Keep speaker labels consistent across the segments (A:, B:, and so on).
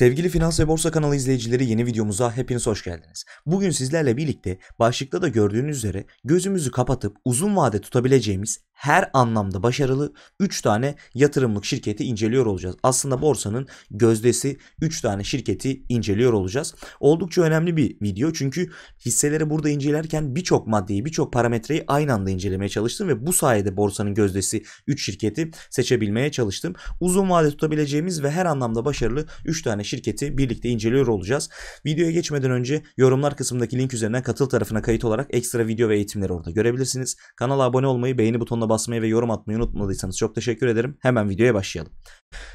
A: Sevgili Finans ve Borsa kanalı izleyicileri yeni videomuza hepiniz hoş geldiniz. Bugün sizlerle birlikte başlıkta da gördüğünüz üzere gözümüzü kapatıp uzun vade tutabileceğimiz her anlamda başarılı 3 tane yatırımlık şirketi inceliyor olacağız. Aslında borsanın gözdesi 3 tane şirketi inceliyor olacağız. Oldukça önemli bir video çünkü hisseleri burada incelerken birçok maddeyi birçok parametreyi aynı anda incelemeye çalıştım ve bu sayede borsanın gözdesi 3 şirketi seçebilmeye çalıştım. Uzun vade tutabileceğimiz ve her anlamda başarılı 3 tane şirketi birlikte inceliyor olacağız. Videoya geçmeden önce yorumlar kısmındaki link üzerinden katıl tarafına kayıt olarak ekstra video ve eğitimleri orada görebilirsiniz. Kanala abone olmayı, beğeni butonuna basmayı ve yorum atmayı unutmadıysanız çok teşekkür ederim. Hemen videoya başlayalım.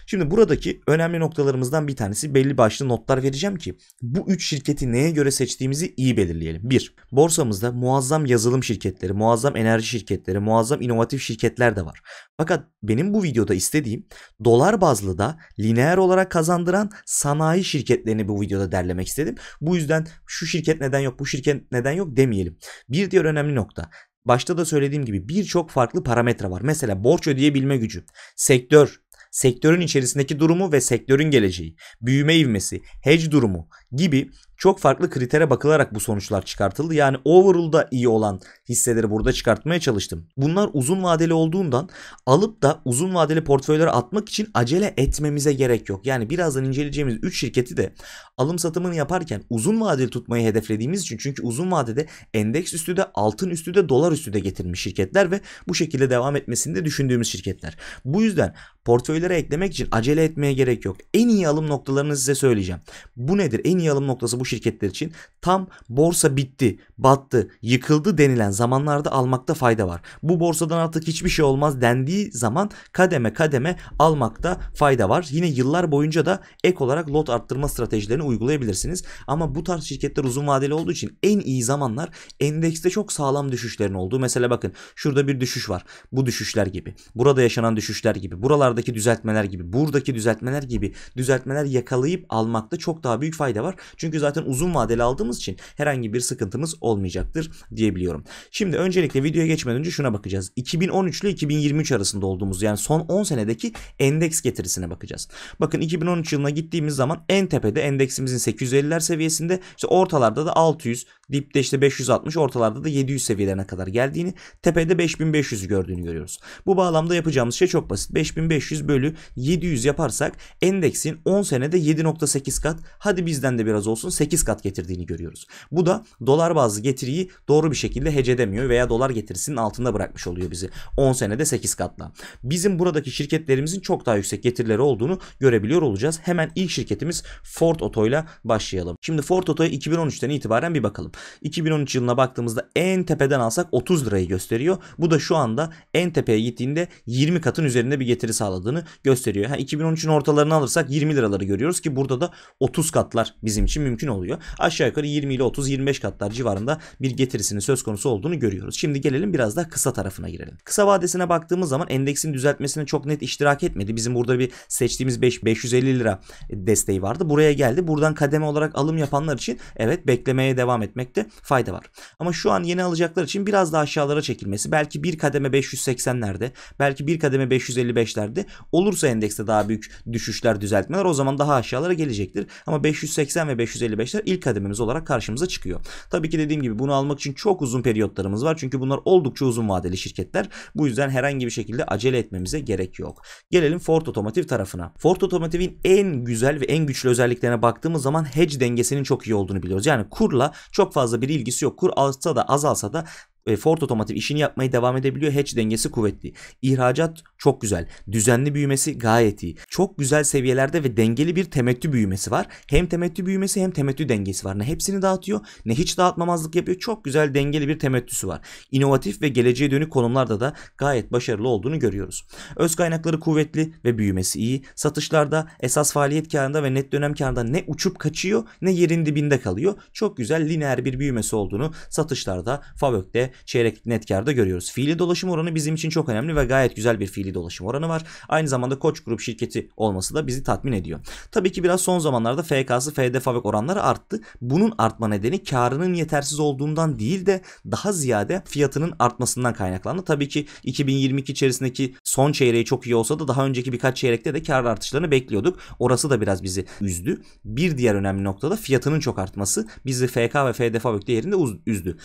A: Şimdi buradaki önemli noktalarımızdan bir tanesi belli başlı notlar vereceğim ki bu 3 şirketi neye göre seçtiğimizi iyi belirleyelim. 1. Borsamızda muazzam yazılım şirketleri, muazzam enerji şirketleri, muazzam inovatif şirketler de var. Fakat benim bu videoda istediğim dolar bazlı da lineer olarak kazandıran sanayi şirketlerini bu videoda derlemek istedim. Bu yüzden şu şirket neden yok, bu şirket neden yok demeyelim. Bir diğer önemli nokta. Başta da söylediğim gibi birçok farklı parametre var. Mesela borç ödeyebilme gücü, sektör, sektörün içerisindeki durumu ve sektörün geleceği, büyüme ivmesi, hedge durumu gibi çok farklı kritere bakılarak bu sonuçlar çıkartıldı. Yani overall'da iyi olan hisseleri burada çıkartmaya çalıştım. Bunlar uzun vadeli olduğundan alıp da uzun vadeli portföylere atmak için acele etmemize gerek yok. Yani birazdan inceleyeceğimiz 3 şirketi de alım satımını yaparken uzun vadeli tutmayı hedeflediğimiz için çünkü uzun vadede endeks üstü de altın üstü de dolar üstü de getirmiş şirketler ve bu şekilde devam etmesini de düşündüğümüz şirketler. Bu yüzden portföylere eklemek için acele etmeye gerek yok. En iyi alım noktalarını size söyleyeceğim. Bu nedir? En iyi alım noktası bu şirketler için tam borsa bitti, battı, yıkıldı denilen zamanlarda almakta fayda var. Bu borsadan artık hiçbir şey olmaz dendiği zaman kademe kademe almakta fayda var. Yine yıllar boyunca da ek olarak lot arttırma stratejilerini uygulayabilirsiniz. Ama bu tarz şirketler uzun vadeli olduğu için en iyi zamanlar endekste çok sağlam düşüşlerin olduğu. Mesela bakın şurada bir düşüş var. Bu düşüşler gibi. Burada yaşanan düşüşler gibi. Buralardaki düzeltmeler gibi. Buradaki düzeltmeler gibi. Düzeltmeler yakalayıp almakta çok daha büyük fayda var. Çünkü zaten zaten uzun vadeli aldığımız için herhangi bir sıkıntımız olmayacaktır diyebiliyorum. Şimdi öncelikle videoya geçmeden önce şuna bakacağız. 2013 ile 2023 arasında olduğumuz yani son 10 senedeki endeks getirisine bakacağız. Bakın 2013 yılına gittiğimiz zaman en tepede endeksimizin 850'ler seviyesinde işte ortalarda da 600 Dipte işte 560 ortalarda da 700 seviyelerine kadar geldiğini tepede 5500'ü gördüğünü görüyoruz. Bu bağlamda yapacağımız şey çok basit. 5500 bölü 700 yaparsak endeksin 10 senede 7.8 kat hadi bizden de biraz olsun 8 kat getirdiğini görüyoruz. Bu da dolar bazlı getiriyi doğru bir şekilde hecedemiyor veya dolar getirisinin altında bırakmış oluyor bizi. 10 senede 8 katla. Bizim buradaki şirketlerimizin çok daha yüksek getirileri olduğunu görebiliyor olacağız. Hemen ilk şirketimiz Ford Oto'yla başlayalım. Şimdi Ford Oto'ya 2013'ten itibaren bir bakalım. 2013 yılına baktığımızda en tepeden alsak 30 lirayı gösteriyor. Bu da şu anda en tepeye gittiğinde 20 katın üzerinde bir getiri sağladığını gösteriyor. Ha, 2013'ün ortalarını alırsak 20 liraları görüyoruz ki burada da 30 katlar bizim için mümkün oluyor. Aşağı yukarı 20 ile 30-25 katlar civarında bir getirisinin söz konusu olduğunu görüyoruz. Şimdi gelelim biraz daha kısa tarafına girelim. Kısa vadesine baktığımız zaman endeksin düzeltmesine çok net iştirak etmedi. Bizim burada bir seçtiğimiz 5, 550 lira desteği vardı. Buraya geldi. Buradan kademe olarak alım yapanlar için evet beklemeye devam etmek beklemekte fayda var. Ama şu an yeni alacaklar için biraz daha aşağılara çekilmesi belki bir kademe 580'lerde belki bir kademe 555'lerde olursa endekste daha büyük düşüşler düzeltmeler o zaman daha aşağılara gelecektir. Ama 580 ve 555'ler ilk kadememiz olarak karşımıza çıkıyor. Tabii ki dediğim gibi bunu almak için çok uzun periyotlarımız var. Çünkü bunlar oldukça uzun vadeli şirketler. Bu yüzden herhangi bir şekilde acele etmemize gerek yok. Gelelim Ford Otomotiv tarafına. Ford Otomotiv'in en güzel ve en güçlü özelliklerine baktığımız zaman hedge dengesinin çok iyi olduğunu biliyoruz. Yani kurla çok fazla bir ilgisi yok. Kur alsa da azalsa da e, Ford Otomotiv işini yapmaya devam edebiliyor. Hedge dengesi kuvvetli. İhracat çok güzel. Düzenli büyümesi gayet iyi. Çok güzel seviyelerde ve dengeli bir temettü büyümesi var. Hem temettü büyümesi hem temettü dengesi var. Ne hepsini dağıtıyor ne hiç dağıtmamazlık yapıyor. Çok güzel dengeli bir temettüsü var. İnovatif ve geleceğe dönük konumlarda da gayet başarılı olduğunu görüyoruz. Öz kaynakları kuvvetli ve büyümesi iyi. Satışlarda esas faaliyet karında ve net dönem karında ne uçup kaçıyor ne yerin dibinde kalıyor. Çok güzel lineer bir büyümesi olduğunu satışlarda Favök'te çeyrek net karda görüyoruz. Fiili dolaşım oranı bizim için çok önemli ve gayet güzel bir fiili dolaşım oranı var. Aynı zamanda Koç Grup şirketi olması da bizi tatmin ediyor. Tabii ki biraz son zamanlarda FK'sı, FD, Favek oranları arttı. Bunun artma nedeni karının yetersiz olduğundan değil de daha ziyade fiyatının artmasından kaynaklandı. Tabii ki 2022 içerisindeki son çeyreği çok iyi olsa da daha önceki birkaç çeyrekte de kar artışlarını bekliyorduk. Orası da biraz bizi üzdü. Bir diğer önemli nokta da fiyatının çok artması bizi FK ve FD Fabrik üzdü.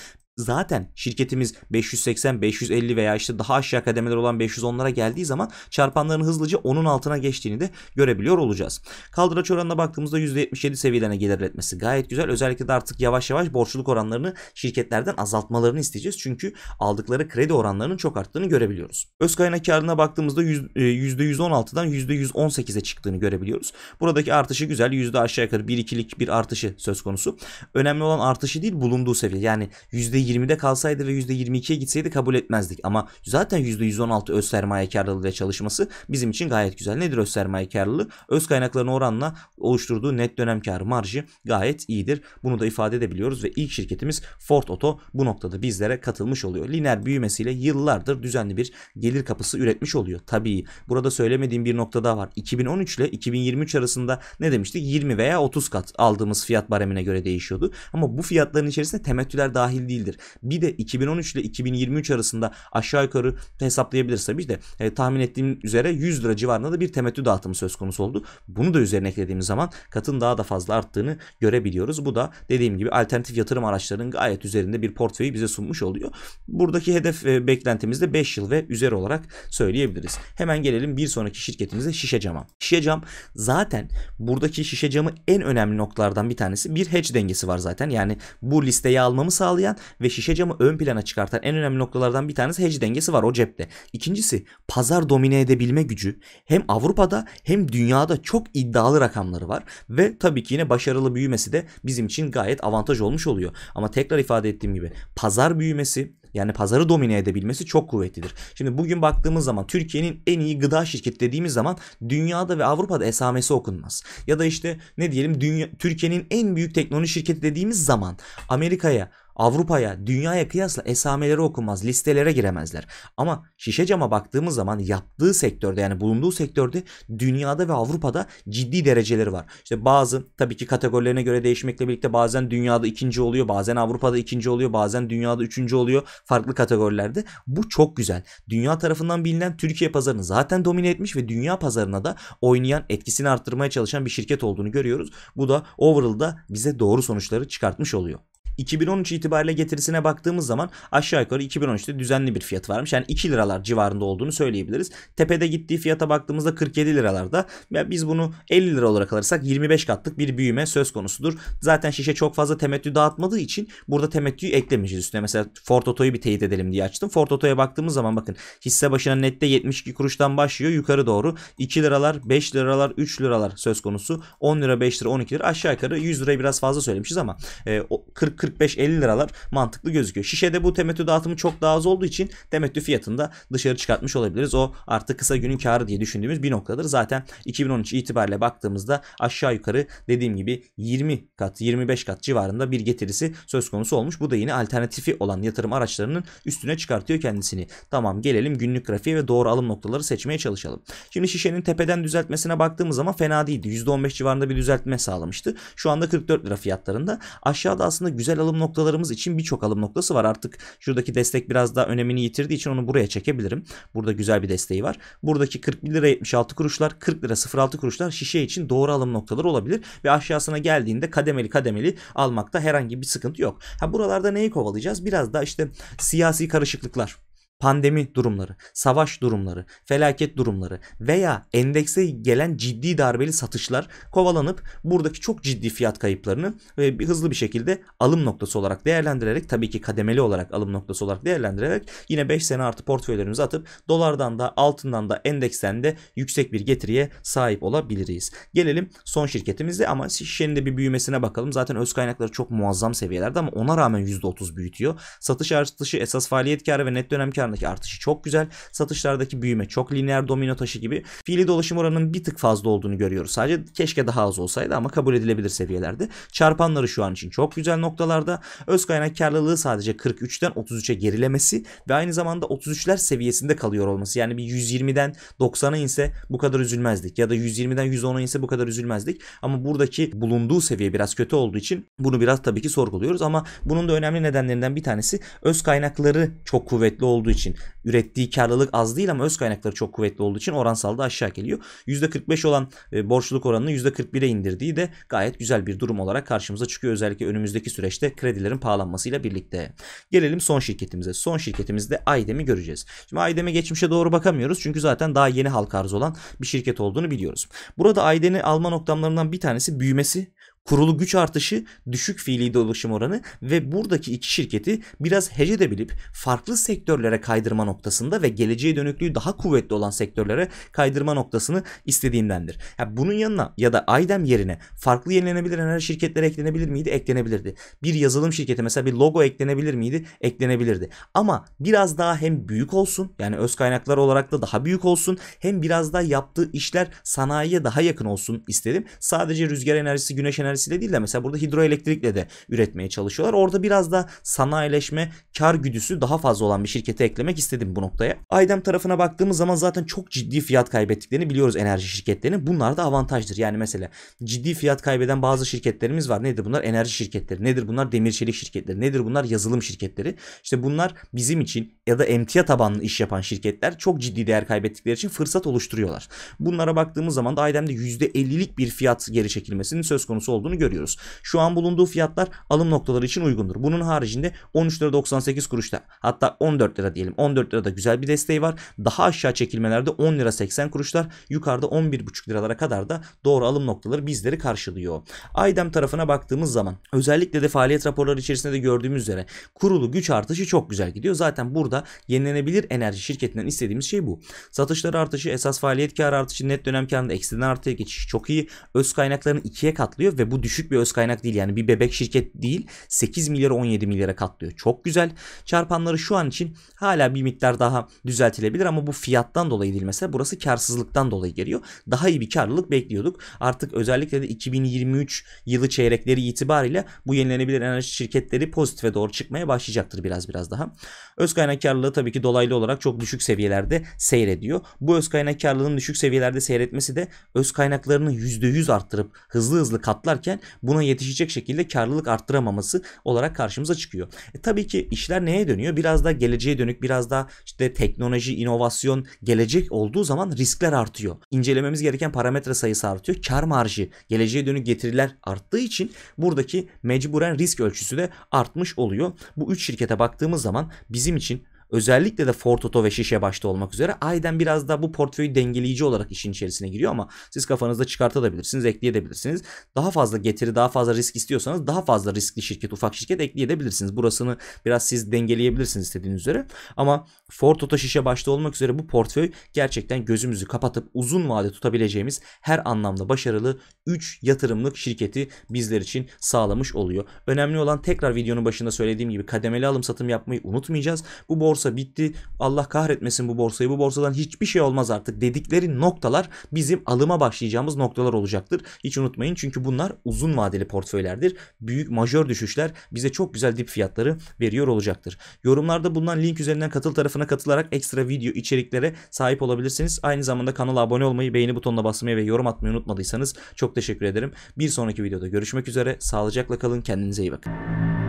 A: Zaten şirketimiz 580, 550 veya işte daha aşağı kademeler olan 510'lara geldiği zaman çarpanların hızlıca onun altına geçtiğini de görebiliyor olacağız. Kaldıraç oranına baktığımızda %77 seviyelerine gelir etmesi gayet güzel. Özellikle de artık yavaş yavaş borçluluk oranlarını şirketlerden azaltmalarını isteyeceğiz. Çünkü aldıkları kredi oranlarının çok arttığını görebiliyoruz. Öz kaynak karına baktığımızda %116'dan e, %118'e çıktığını görebiliyoruz. Buradaki artışı güzel. Yüzde aşağı yukarı 1-2'lik bir artışı söz konusu. Önemli olan artışı değil bulunduğu seviye. Yani %20 %20'de kalsaydı ve %22'ye gitseydi kabul etmezdik. Ama zaten %116 öz sermaye karlılığıyla çalışması bizim için gayet güzel. Nedir öz sermaye karlılığı? Öz kaynakların oranla oluşturduğu net dönem karı marjı gayet iyidir. Bunu da ifade edebiliyoruz ve ilk şirketimiz Ford Auto bu noktada bizlere katılmış oluyor. Liner büyümesiyle yıllardır düzenli bir gelir kapısı üretmiş oluyor. Tabii burada söylemediğim bir nokta daha var. 2013 ile 2023 arasında ne demiştik? 20 veya 30 kat aldığımız fiyat baremine göre değişiyordu. Ama bu fiyatların içerisinde temettüler dahil değildir. Bir de 2013 ile 2023 arasında aşağı yukarı hesaplayabiliriz tabii de e, tahmin ettiğim üzere 100 lira civarında da bir temettü dağıtımı söz konusu oldu. Bunu da üzerine eklediğimiz zaman katın daha da fazla arttığını görebiliyoruz. Bu da dediğim gibi alternatif yatırım araçlarının gayet üzerinde bir portföyü bize sunmuş oluyor. Buradaki hedef e, beklentimiz de 5 yıl ve üzeri olarak söyleyebiliriz. Hemen gelelim bir sonraki şirketimize Şişe Cam'a. Şişe Cam zaten buradaki Şişe Cam'ı en önemli noktalardan bir tanesi bir hedge dengesi var zaten. Yani bu listeyi almamı sağlayan ve şişe camı ön plana çıkartan en önemli noktalardan bir tanesi hedge dengesi var o cepte. İkincisi pazar domine edebilme gücü hem Avrupa'da hem dünyada çok iddialı rakamları var ve tabii ki yine başarılı büyümesi de bizim için gayet avantaj olmuş oluyor. Ama tekrar ifade ettiğim gibi pazar büyümesi yani pazarı domine edebilmesi çok kuvvetlidir. Şimdi bugün baktığımız zaman Türkiye'nin en iyi gıda şirketi dediğimiz zaman dünyada ve Avrupa'da esamesi okunmaz. Ya da işte ne diyelim dünya, Türkiye'nin en büyük teknoloji şirketi dediğimiz zaman Amerika'ya, Avrupa'ya, dünyaya kıyasla esameleri okunmaz, listelere giremezler. Ama şişe cama baktığımız zaman yaptığı sektörde yani bulunduğu sektörde dünyada ve Avrupa'da ciddi dereceleri var. İşte bazı tabii ki kategorilerine göre değişmekle birlikte bazen dünyada ikinci oluyor, bazen Avrupa'da ikinci oluyor, bazen dünyada üçüncü oluyor farklı kategorilerde. Bu çok güzel. Dünya tarafından bilinen Türkiye pazarını zaten domine etmiş ve dünya pazarına da oynayan, etkisini arttırmaya çalışan bir şirket olduğunu görüyoruz. Bu da overall'da bize doğru sonuçları çıkartmış oluyor. 2013 itibariyle getirisine baktığımız zaman aşağı yukarı 2013'te düzenli bir fiyat varmış. Yani 2 liralar civarında olduğunu söyleyebiliriz. Tepede gittiği fiyata baktığımızda 47 liralarda. Ya biz bunu 50 lira olarak alırsak 25 katlık bir büyüme söz konusudur. Zaten şişe çok fazla temettü dağıtmadığı için burada temettüyü eklemeyeceğiz üstüne. Mesela Ford Oto'yu bir teyit edelim diye açtım. Ford Oto'ya baktığımız zaman bakın hisse başına nette 72 kuruştan başlıyor yukarı doğru. 2 liralar, 5 liralar, 3 liralar söz konusu. 10 lira, 5 lira, 12 lira aşağı yukarı 100 lira biraz fazla söylemişiz ama 40-40 e, 45-50 liralar mantıklı gözüküyor. Şişede bu temettü dağıtımı çok daha az olduğu için temettü fiyatında dışarı çıkartmış olabiliriz. O artık kısa günün karı diye düşündüğümüz bir noktadır. Zaten 2013 itibariyle baktığımızda aşağı yukarı dediğim gibi 20 kat 25 kat civarında bir getirisi söz konusu olmuş. Bu da yine alternatifi olan yatırım araçlarının üstüne çıkartıyor kendisini. Tamam gelelim günlük grafiğe ve doğru alım noktaları seçmeye çalışalım. Şimdi şişenin tepeden düzeltmesine baktığımız zaman fena değildi. %15 civarında bir düzeltme sağlamıştı. Şu anda 44 lira fiyatlarında. Aşağıda aslında güzel güzel alım noktalarımız için birçok alım noktası var. Artık şuradaki destek biraz daha önemini yitirdiği için onu buraya çekebilirim. Burada güzel bir desteği var. Buradaki 41 lira 76 kuruşlar 40 lira 06 kuruşlar şişe için doğru alım noktaları olabilir. Ve aşağısına geldiğinde kademeli kademeli almakta herhangi bir sıkıntı yok. Ha buralarda neyi kovalayacağız? Biraz da işte siyasi karışıklıklar pandemi durumları, savaş durumları, felaket durumları veya endekse gelen ciddi darbeli satışlar kovalanıp buradaki çok ciddi fiyat kayıplarını ve bir hızlı bir şekilde alım noktası olarak değerlendirerek tabii ki kademeli olarak alım noktası olarak değerlendirerek yine 5 sene artı portföylerimizi atıp dolardan da altından da endeksten de yüksek bir getiriye sahip olabiliriz. Gelelim son şirketimizde ama şişenin de bir büyümesine bakalım. Zaten öz kaynakları çok muazzam seviyelerde ama ona rağmen %30 büyütüyor. Satış artışı esas faaliyet karı ve net dönem karı orandaki artışı çok güzel. Satışlardaki büyüme çok lineer domino taşı gibi. Fiili dolaşım oranının bir tık fazla olduğunu görüyoruz. Sadece keşke daha az olsaydı ama kabul edilebilir seviyelerde. Çarpanları şu an için çok güzel noktalarda. Öz kaynak karlılığı sadece 43'ten 33'e gerilemesi ve aynı zamanda 33'ler seviyesinde kalıyor olması. Yani bir 120'den 90'a inse bu kadar üzülmezdik ya da 120'den 110'a inse bu kadar üzülmezdik. Ama buradaki bulunduğu seviye biraz kötü olduğu için bunu biraz tabii ki sorguluyoruz ama bunun da önemli nedenlerinden bir tanesi öz kaynakları çok kuvvetli olduğu için için ürettiği karlılık az değil ama öz kaynakları çok kuvvetli olduğu için oransal da aşağı geliyor. %45 olan e, borçluluk oranını %41'e indirdiği de gayet güzel bir durum olarak karşımıza çıkıyor. Özellikle önümüzdeki süreçte kredilerin pahalanmasıyla birlikte. Gelelim son şirketimize. Son şirketimizde Aydem'i göreceğiz. Şimdi Aydem'e geçmişe doğru bakamıyoruz çünkü zaten daha yeni halka arz olan bir şirket olduğunu biliyoruz. Burada Aydem'i alma noktamlarından bir tanesi büyümesi Kurulu güç artışı, düşük fiili dolaşım oranı ve buradaki iki şirketi biraz hece de bilip farklı sektörlere kaydırma noktasında ve geleceğe dönüklüğü daha kuvvetli olan sektörlere kaydırma noktasını istediğimdendir. Yani bunun yanına ya da Aydem yerine farklı yenilenebilir enerji şirketleri eklenebilir miydi? Eklenebilirdi. Bir yazılım şirketi mesela bir logo eklenebilir miydi? Eklenebilirdi. Ama biraz daha hem büyük olsun yani öz kaynaklar olarak da daha büyük olsun hem biraz daha yaptığı işler sanayiye daha yakın olsun istedim. Sadece rüzgar enerjisi, güneş enerjisi enerjisiyle değil de mesela burada hidroelektrikle de üretmeye çalışıyorlar. Orada biraz da sanayileşme kar güdüsü daha fazla olan bir şirkete eklemek istedim bu noktaya. Aydem tarafına baktığımız zaman zaten çok ciddi fiyat kaybettiklerini biliyoruz enerji şirketlerini Bunlar da avantajdır. Yani mesela ciddi fiyat kaybeden bazı şirketlerimiz var. Nedir bunlar? Enerji şirketleri. Nedir bunlar? Demir çelik şirketleri. Nedir bunlar? Yazılım şirketleri. İşte bunlar bizim için ya da emtia tabanlı iş yapan şirketler çok ciddi değer kaybettikleri için fırsat oluşturuyorlar. Bunlara baktığımız zaman da Aydem'de %50'lik bir fiyat geri çekilmesinin söz konusu olduğunu olduğunu görüyoruz. Şu an bulunduğu fiyatlar alım noktaları için uygundur. Bunun haricinde 13 lira 98 kuruşta hatta 14 lira diyelim 14 lirada güzel bir desteği var. Daha aşağı çekilmelerde 10 lira 80 kuruşlar yukarıda 11,5 liralara kadar da doğru alım noktaları bizleri karşılıyor. Aydem tarafına baktığımız zaman özellikle de faaliyet raporları içerisinde de gördüğümüz üzere kurulu güç artışı çok güzel gidiyor. Zaten burada yenilenebilir enerji şirketinden istediğimiz şey bu. Satışları artışı, esas faaliyet karı artışı, net dönem karında eksiden artıya geçiş çok iyi. Öz kaynaklarını ikiye katlıyor ve bu düşük bir öz kaynak değil yani bir bebek şirket değil 8 milyara 17 milyara katlıyor. Çok güzel. Çarpanları şu an için hala bir miktar daha düzeltilebilir ama bu fiyattan dolayı değil mesela burası karsızlıktan dolayı geliyor. Daha iyi bir karlılık bekliyorduk. Artık özellikle de 2023 yılı çeyrekleri itibariyle bu yenilenebilir enerji şirketleri pozitife doğru çıkmaya başlayacaktır biraz biraz daha. Öz kaynak karlılığı tabii ki dolaylı olarak çok düşük seviyelerde seyrediyor. Bu öz kaynak karlılığının düşük seviyelerde seyretmesi de öz kaynaklarını %100 arttırıp hızlı hızlı katlar yaparken buna yetişecek şekilde karlılık arttıramaması olarak karşımıza çıkıyor. E, tabii ki işler neye dönüyor? Biraz daha geleceğe dönük, biraz daha işte teknoloji, inovasyon, gelecek olduğu zaman riskler artıyor. İncelememiz gereken parametre sayısı artıyor. Kar marjı, geleceğe dönük getiriler arttığı için buradaki mecburen risk ölçüsü de artmış oluyor. Bu 3 şirkete baktığımız zaman bizim için Özellikle de Fortoto ve Şişe başta olmak üzere Ayden biraz daha bu portföyü dengeleyici olarak işin içerisine giriyor ama siz kafanızda çıkartabilirsiniz, ekleyebilirsiniz. Daha fazla getiri, daha fazla risk istiyorsanız daha fazla riskli şirket, ufak şirket ekleyebilirsiniz. Burasını biraz siz dengeleyebilirsiniz istediğiniz üzere. Ama Fortoto Şişe başta olmak üzere bu portföy gerçekten gözümüzü kapatıp uzun vade tutabileceğimiz her anlamda başarılı 3 yatırımlık şirketi bizler için sağlamış oluyor. Önemli olan tekrar videonun başında söylediğim gibi kademeli alım satım yapmayı unutmayacağız. Bu borsa borsa bitti Allah kahretmesin bu borsayı bu borsadan hiçbir şey olmaz artık dedikleri noktalar bizim alıma başlayacağımız noktalar olacaktır. Hiç unutmayın çünkü bunlar uzun vadeli portföylerdir. Büyük majör düşüşler bize çok güzel dip fiyatları veriyor olacaktır. Yorumlarda bulunan link üzerinden katıl tarafına katılarak ekstra video içeriklere sahip olabilirsiniz. Aynı zamanda kanala abone olmayı, beğeni butonuna basmayı ve yorum atmayı unutmadıysanız çok teşekkür ederim. Bir sonraki videoda görüşmek üzere. Sağlıcakla kalın. Kendinize iyi bakın.